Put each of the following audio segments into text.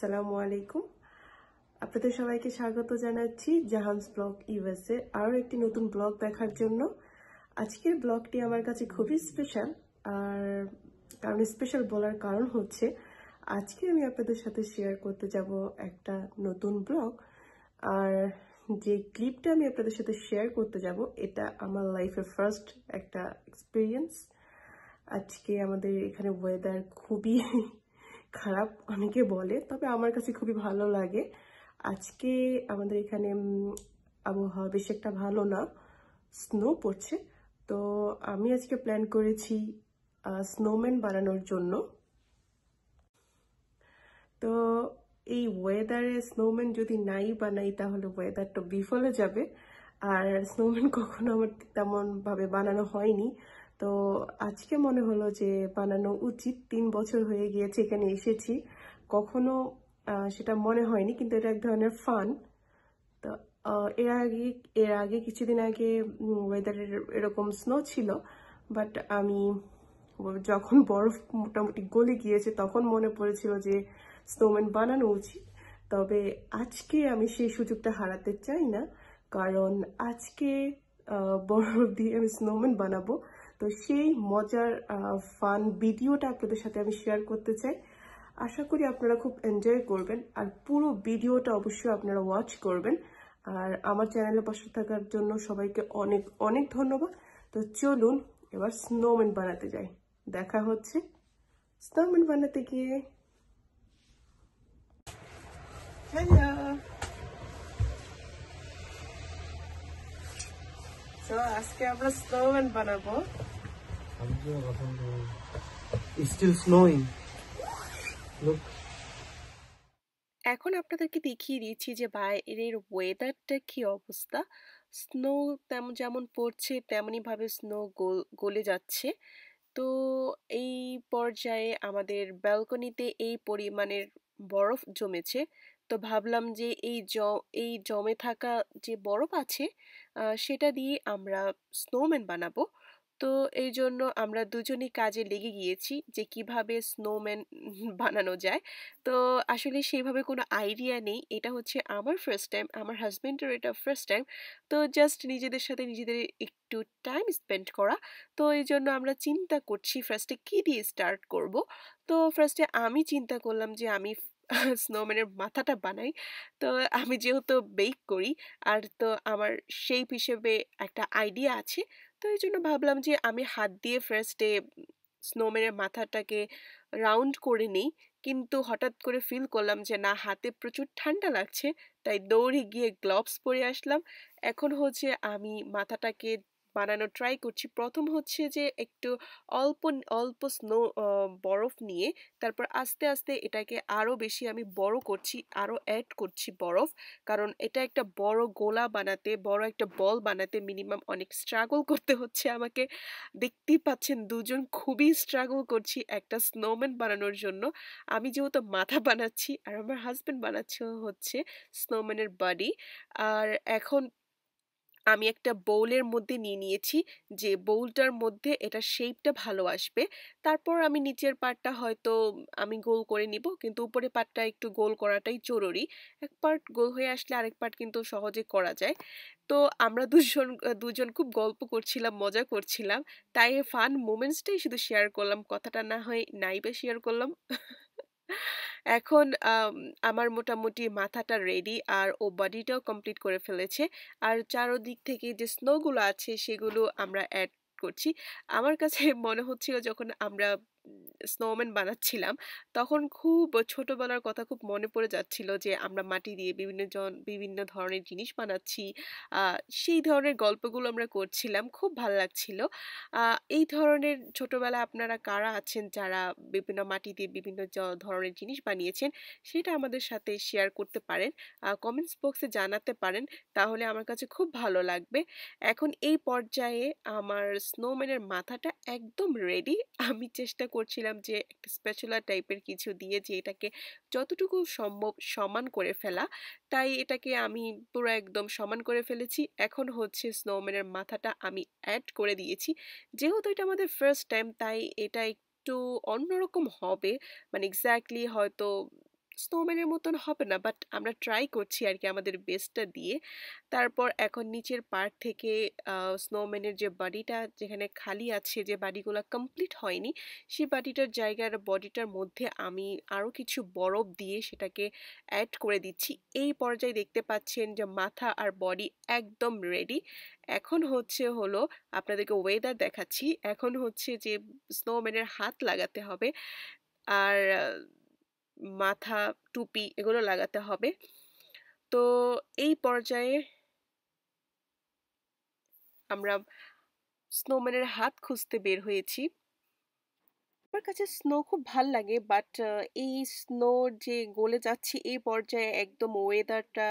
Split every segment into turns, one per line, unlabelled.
আসসালামু আলাইকুম আপনাদের সবাইকে স্বাগত জানাচ্ছি জাহান্স ব্লগ ইউএসএ আরও একটি নতুন ব্লগ দেখার জন্য আজকের ব্লগটি আমার কাছে খুবই স্পেশাল আর কারণ স্পেশাল বলার কারণ হচ্ছে আজকে আমি আপনাদের সাথে শেয়ার করতে যাব একটা নতুন ব্লগ আর যে ক্লিপটা আমি আপনাদের সাথে শেয়ার করতে যাব এটা আমার লাইফের ফার্স্ট একটা এক্সপিরিয়েন্স আজকে আমাদের এখানে ওয়েদার খুবই খারাপ অনেকে বলে তবে আমার কাছে খুবই ভালো লাগে আজকে আমাদের এখানে আবহাওয়া বেশ একটা ভালো না স্নো পড়ছে তো আমি আজকে প্ল্যান করেছি স্নোম্যান বানানোর জন্য তো এই ওয়েদারে স্নোম্যান যদি নাই বানাই তাহলে ওয়েদারটা বিফলে যাবে আর স্নোম্যান কখনো আমার তেমনভাবে বানানো হয়নি তো আজকে মনে হলো যে বানানো উচিত তিন বছর হয়ে গিয়েছে এখানে এসেছি কখনো সেটা মনে হয়নি কিন্তু এটা এক ধরনের ফান তো এর আগে এর আগে কিছুদিন আগে ওয়েদারের এরকম স্নো ছিল বাট আমি যখন বরফ মোটামুটি গলে গিয়েছে তখন মনে পড়েছিল যে স্নোম্যান বানানো উচিত তবে আজকে আমি সেই সুযোগটা হারাতে চাই না কারণ আজকে বরফ দিয়ে আমি স্নোম্যান বানাবো তো সেই মজার ফান ভিডিওটা আপনাদের সাথে আমি শেয়ার করতে চাই আশা করি আপনারা খুব এনজয় করবেন আর পুরো ভিডিওটা অবশ্যই আপনারা ওয়াচ করবেন আর আমার চ্যানেলে পাশে থাকার জন্য সবাইকে অনেক অনেক ধন্যবাদ তো চলুন এবার স্নোম্যান বানাতে যাই দেখা হচ্ছে স্নোম্যান বানাতে গিয়ে আজকে আমরা স্নোম্যান বানাবো এখন আপনাদেরকে দেখিয়ে
দিচ্ছি যে বাইরের ওয়েদারটা কি অবস্থা স্নো তেমন যেমন পড়ছে তেমনইভাবে স্নো গলে যাচ্ছে তো এই পর্যায়ে আমাদের ব্যালকনিতে এই পরিমাণের বরফ জমেছে তো ভাবলাম যে এই জ এই জমে থাকা যে বরফ আছে সেটা দিয়ে আমরা স্নোম্যান বানাবো তো এই জন্য আমরা দুজনই কাজে লেগে গিয়েছি যে কিভাবে স্নোম্যান বানানো যায় তো আসলে সেইভাবে কোনো আইডিয়া নেই এটা হচ্ছে আমার ফার্স্ট টাইম আমার হাজব্যান্ডের এটা ফার্স্ট টাইম তো জাস্ট নিজেদের সাথে নিজেদের একটু টাইম স্পেন্ড করা তো এই জন্য আমরা চিন্তা করছি ফার্স্টে কী দিয়ে স্টার্ট করব তো ফার্স্টে আমি চিন্তা করলাম যে আমি স্নোম্যানের মাথাটা বানাই তো আমি যেহেতু বেক করি আর তো আমার সেই হিসেবে একটা আইডিয়া আছে তো এই জন্য ভাবলাম যে আমি হাত দিয়ে ফার্স্টে স্নোম্যানের মাথাটাকে রাউন্ড করে নিই কিন্তু হঠাৎ করে ফিল করলাম যে না হাতে প্রচুর ঠান্ডা লাগছে তাই দৌড়ে গিয়ে গ্লাভস পরে আসলাম এখন হচ্ছে আমি মাথাটাকে বানানোর ট্রাই করছি প্রথম হচ্ছে যে একটু অল্প অল্প স্নো বরফ নিয়ে তারপর আস্তে আস্তে এটাকে আরও বেশি আমি বড় করছি আরও অ্যাড করছি বরফ কারণ এটা একটা বড় গোলা বানাতে বড় একটা বল বানাতে মিনিমাম অনেক স্ট্রাগল করতে হচ্ছে আমাকে দেখতেই পাচ্ছেন দুজন খুবই স্ট্রাগল করছি একটা স্নোম্যান বানানোর জন্য আমি যেহেতু মাথা বানাচ্ছি আর আমার হাজব্যান্ড বানাচ্ছে হচ্ছে স্নোম্যানের বডি আর এখন আমি একটা বোলের মধ্যে নিয়ে নিয়েছি যে বোলটার মধ্যে এটা শেপটা ভালো আসবে তারপর আমি নিচের পাটটা হয়তো আমি গোল করে নিব কিন্তু উপরে পাটটা একটু গোল করাটাই জরুরি এক পার্ট গোল হয়ে আসলে আরেক পার্ট কিন্তু সহজে করা যায় তো আমরা দুজন দুজন খুব গল্প করছিলাম মজা করছিলাম তাই ফান মোমেন্টসটাই শুধু শেয়ার করলাম কথাটা না হয় নাই বা শেয়ার করলাম এখন আমার মোটামুটি মাথাটা রেডি আর ও বডিটাও কমপ্লিট করে ফেলেছে আর চারোদিক থেকে যে স্নোগুলো আছে সেগুলো আমরা অ্যাড করছি আমার কাছে মনে হচ্ছিল যখন আমরা স্নোম্যান বানাচ্ছিলাম তখন খুব ছোটোবেলার কথা খুব মনে পড়ে যাচ্ছিল যে আমরা মাটি দিয়ে বিভিন্ন জন বিভিন্ন ধরনের জিনিস বানাচ্ছি সেই ধরনের গল্পগুলো আমরা করছিলাম খুব ভালো লাগছিল এই ধরনের ছোটোবেলা আপনারা কারা আছেন যারা বিভিন্ন মাটি দিয়ে বিভিন্ন ধরনের জিনিস বানিয়েছেন সেটা আমাদের সাথে শেয়ার করতে পারেন কমেন্টস বক্সে জানাতে পারেন তাহলে আমার কাছে খুব ভালো লাগবে এখন এই পর্যায়ে আমার স্নোম্যানের মাথাটা একদম রেডি আমি চেষ্টা করছিলাম চাচ্ছিলাম যে একটা স্পেচুলা টাইপের কিছু দিয়ে যে এটাকে যতটুকু সম্ভব সমান করে ফেলা তাই এটাকে আমি পুরো একদম সমান করে ফেলেছি এখন হচ্ছে স্নোম্যানের মাথাটা আমি অ্যাড করে দিয়েছি যেহেতু এটা আমাদের ফার্স্ট টাইম তাই এটা একটু অন্যরকম হবে মানে এক্স্যাক্টলি হয়তো স্নোম্যানের মতন হবে না বাট আমরা ট্রাই করছি আর কি আমাদের বেস্টটা দিয়ে তারপর এখন নিচের পার্ট থেকে স্নোম্যানের যে বাড়িটা যেখানে খালি আছে যে বাড়িগুলো কমপ্লিট হয়নি সেই বাড়িটার জায়গার বডিটার মধ্যে আমি আরও কিছু বরফ দিয়ে সেটাকে অ্যাড করে দিচ্ছি এই পর্যায়ে দেখতে পাচ্ছেন যে মাথা আর বডি একদম রেডি এখন হচ্ছে হলো আপনাদেরকে ওয়েদার দেখাচ্ছি এখন হচ্ছে যে স্নোম্যানের হাত লাগাতে হবে আর মাথা টুপি এগুলো লাগাতে হবে তো এই পর্যায়ে আমরা স্নোম্যানের হাত খুঁজতে বের হয়েছি আমার কাছে স্নো খুব ভাল লাগে বাট এই স্নোর যে গলে যাচ্ছে এই পর্যায়ে একদম ওয়েদারটা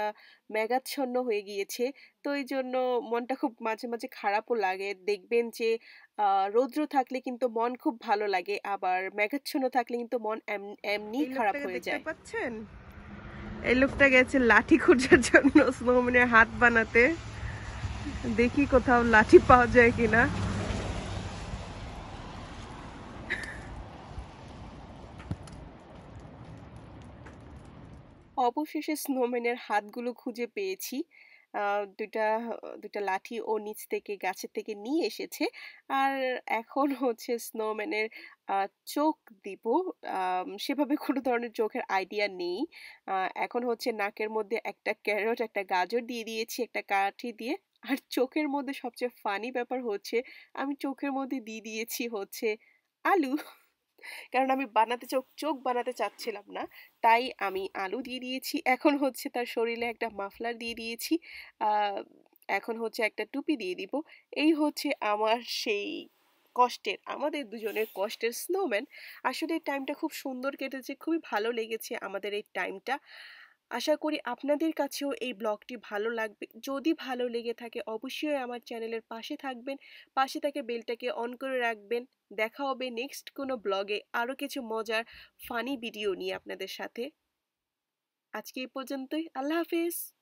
মেঘাচ্ছন্ন হয়ে গিয়েছে তো এই জন্য মনটা খুব মাঝে মাঝে খারাপও লাগে দেখবেন যে রৌদ্র থাকলে কিন্তু মন খুব ভালো লাগে আবার মেঘাচ্ছন্ন থাকলে কিন্তু মন এমনি খারাপ হয়ে যায় পাচ্ছেন এই লোকটা গেছে লাঠি খুঁজার জন্য স্নোম্যানের হাত বানাতে দেখি কোথাও লাঠি পাওয়া যায় কিনা অবশেষে স্নোম্যানের হাতগুলো খুঁজে পেয়েছি দুটা দুটা লাঠি ও নিচ থেকে গাছের থেকে নিয়ে এসেছে আর এখন হচ্ছে স্নোম্যানের চোখ দিব সেভাবে কোনো ধরনের চোখের আইডিয়া নেই এখন হচ্ছে নাকের মধ্যে একটা ক্যারট একটা গাজর দিয়ে দিয়েছি একটা কাঠি দিয়ে আর চোখের মধ্যে সবচেয়ে ফানি ব্যাপার হচ্ছে আমি চোখের মধ্যে দিয়ে দিয়েছি হচ্ছে আলু কারণ আমি বানাতে চোখ চোখ বানাতে চাচ্ছিলাম না তাই আমি আলু দিয়ে দিয়েছি এখন হচ্ছে তার শরীরে একটা মাফলার দিয়ে দিয়েছি এখন হচ্ছে একটা টুপি দিয়ে দিব এই হচ্ছে আমার সেই কষ্টের আমাদের দুজনের কষ্টের স্নোম্যান আসলে এই টাইমটা খুব সুন্দর কেটেছে খুবই ভালো লেগেছে আমাদের এই টাইমটা আশা করি আপনাদের কাছেও এই ব্লগটি ভালো লাগবে যদি ভালো লেগে থাকে অবশ্যই আমার চ্যানেলের পাশে থাকবেন পাশে থাকে বেলটাকে অন করে রাখবেন দেখা হবে নেক্সট কোনো ব্লগে আরও কিছু মজার ফানি ভিডিও নিয়ে আপনাদের সাথে আজকে এই পর্যন্তই আল্লাহ হাফেজ